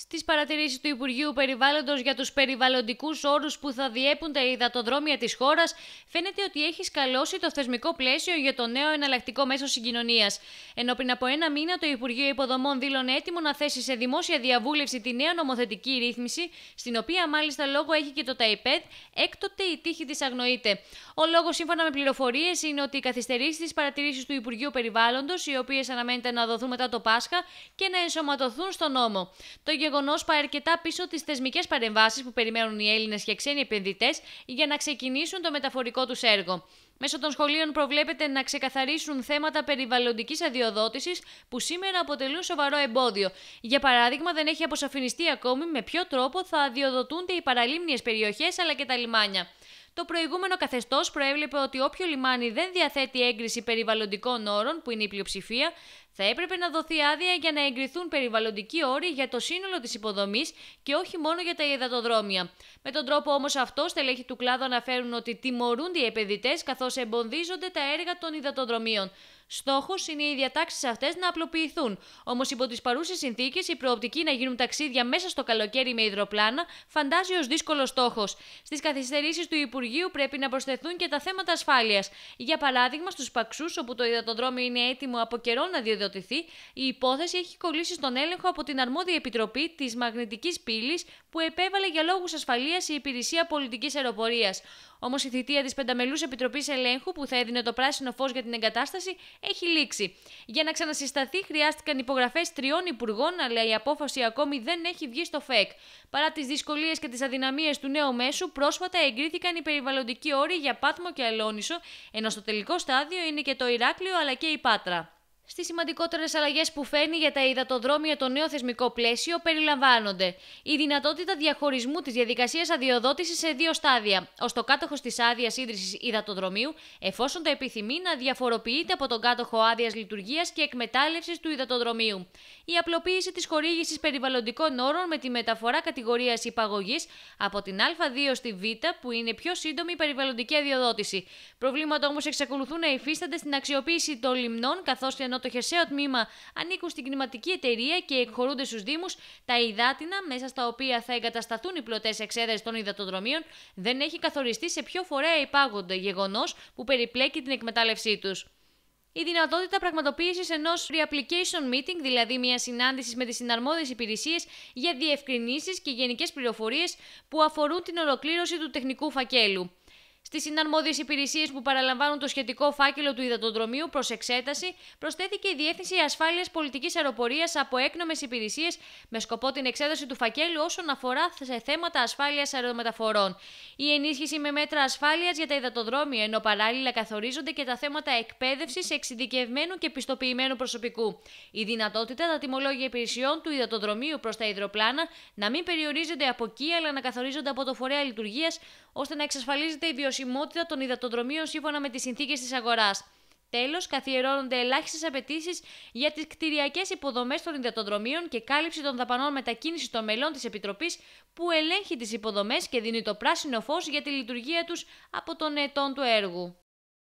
Στις παρατηρήσεις του Υπουργείου Περιβάλλοντος για τους περιβαλλοντικούς όρους που θα διέπουν τα υδατοδρόμια της χώρας, φαίνεται ότι έχει σκαλώσει το θεσμικό πλαίσιο για το νέο εναλλακτικό μέσο συγκοινωνίας. Ενώ πριν από ένα μήνα, το Υπουργείο Υποδομών δήλωνε έτοιμο να θέσει σε δημόσια διαβούλευση τη νέα νομοθετική ρύθμιση, στην οποία μάλιστα λόγο έχει και το ΤΑΙΠΕΔ, έκτοτε η τύχη της αγνοείται. Ο λόγος, σύμφωνα με πληροφορίες, είναι ότι οι καθυστερήσεις τη παρατηρήσεις του Υπουργείου Περιβάλλοντος, οι οποίες αναμένεται να δοθούν μετά το Πάσχα και να ενσωματωθούν στο νόμο. Το γεγονός πάει αρκετά πίσω τις θεσμικές παρεμβάσεις που περιμένουν οι Έλληνες και ξένοι επενδυτές για να ξεκινήσουν το μεταφορικό τους έργο. Μέσω των σχολείων προβλέπεται να ξεκαθαρίσουν θέματα περιβαλλοντικής αδειοδότησης που σήμερα αποτελούν σοβαρό εμπόδιο. Για παράδειγμα, δεν έχει αποσαφινιστεί ακόμη με ποιο τρόπο θα αδειοδοτούνται οι παραλίμνιες περιοχές αλλά και τα λιμάνια. Το προηγούμενο καθεστώς προέβλεπε ότι όποιο λιμάνι δεν διαθέτει έγκριση περιβαλλοντικών όρων, που είναι η πλειοψηφία, θα έπρεπε να δοθεί άδεια για να εγκριθούν περιβαλλοντικοί όροι για το σύνολο της υποδομής και όχι μόνο για τα υδατοδρόμια. Με τον τρόπο όμως αυτό, στελέχοι του κλάδου αναφέρουν ότι τιμωρούνται οι επενδυτές καθώς εμποδίζονται τα έργα των υδατοδρομίων. Στόχος είναι οι διατάξεις αυτές να απλοποιηθούν. Όμως, υπό τις παρούσες συνθήκες, η προοπτική να γίνουν ταξίδια μέσα στο καλοκαίρι με υδροπλάνα φαντάζει ως δύσκολος στόχος. Στις καθυστερήσεις του Υπουργείου πρέπει να προσθεθούν και τα θέματα ασφάλειας. Για παράδειγμα, στους Παξούς, όπου το υδατοδρόμιο είναι έτοιμο από καιρό να διοδοτηθεί, η υπόθεση έχει κολλήσει στον έλεγχο από την αρμόδια επιτροπή της μαγνητικής πύλης που επέβαλε για λόγους ασφαλείας η Υπηρεσία Πολιτικής Αεροπορίας. Όμως η θητεία της Πενταμελούς Επιτροπής Ελέγχου που θα έδινε το πράσινο φως για την εγκατάσταση έχει λήξει. Για να ξανασυσταθεί χρειάστηκαν υπογραφές τριών υπουργών, αλλά η απόφαση ακόμη δεν έχει βγει στο ΦΕΚ. Παρά τις δυσκολίες και τις αδυναμίες του νέου μέσου, πρόσφατα εγκρίθηκαν οι περιβαλλοντικοί όροι για Πάτμο και Αλόνισο, ενώ στο τελικό στάδιο είναι και το Ηράκλειο αλλά και η Πάτρα. Στις σημαντικότερες αλλαγές που φέρνει για τα υδατοδρόμια το νέο θεσμικό πλαίσιο περιλαμβάνονται η δυνατότητα διαχωρισμού της διαδικασίας αδειοδότησης σε δύο στάδια, ω το κάτοχο της άδειας ίδρυσης υδατοδρομίου, εφόσον το επιθυμεί, να διαφοροποιείται από τον κάτοχο άδειας λειτουργίας και εκμετάλλευσης του υδατοδρομίου. Η απλοποίηση της χορήγησης περιβαλλοντικών όρων με τη μεταφορά κατηγορίας υπαγωγής από την Α2 στη Β, που είναι πιο σύντομη περιβαλλοντική αδειοδότηση. Προβλήματα όμως εξακολουθούν να υφίστανται στην αξιοποίηση των λιμνών, καθώς και το χερσαίο τμήμα ανήκουν στην κλιματική εταιρεία και εκχωρούνται στους Δήμους, τα υδάτινα μέσα στα οποία θα εγκατασταθούν οι πλωτές εξέδρες των υδατοδρομίων δεν έχει καθοριστεί σε ποιο φορέα υπάγονται, γεγονός που περιπλέκει την εκμετάλλευσή τους. Η δυνατότητα πραγματοποίησης reapplication meeting, δηλαδή μια συνάντηση με τις συναρμόδιες υπηρεσίες για διευκρινήσεις και γενικές πληροφορίες που αφορούν την ολοκλήρωση του τεχνικού φακέλου. Στις συναρμόδιες υπηρεσίες που παραλαμβάνουν το σχετικό φάκελο του υδατοδρομίου προς εξέταση, προσθέθηκε η Διεύθυνση Ασφάλειας Πολιτικής Αεροπορίας από έκνομες υπηρεσίες με σκοπό την εξέταση του φακέλου όσον αφορά σε θέματα ασφάλειας αερομεταφορών. Η ενίσχυση με μέτρα ασφάλειας για τα υδατοδρόμια, ενώ παράλληλα καθορίζονται και τα θέματα εκπαίδευσης εξειδικευμένου και πιστοποιημένου προσωπικού. Η δυνατότητα τα τιμολόγια υπηρεσιών του υδατοδρομίου προς τα υδροπλάνα να μην περιορίζονται από εκεί αλλά να καθορίζονται από το φορέα λειτουργίας ώστε να εξασφαλίζεται η βιωσιμότητα βιωσιμότητα των υδατοδρομίων σύμφωνα με τις συνθήκες της αγοράς. Τέλος, καθιερώνονται ελάχιστες απαιτήσεις για τις κτηριακές υποδομές των υδατοδρομίων και κάλυψη των δαπανών μετακίνησης των μελών της Επιτροπής που ελέγχει τις υποδομές και δίνει το πράσινο φως για τη λειτουργία τους από τον ετών του έργου.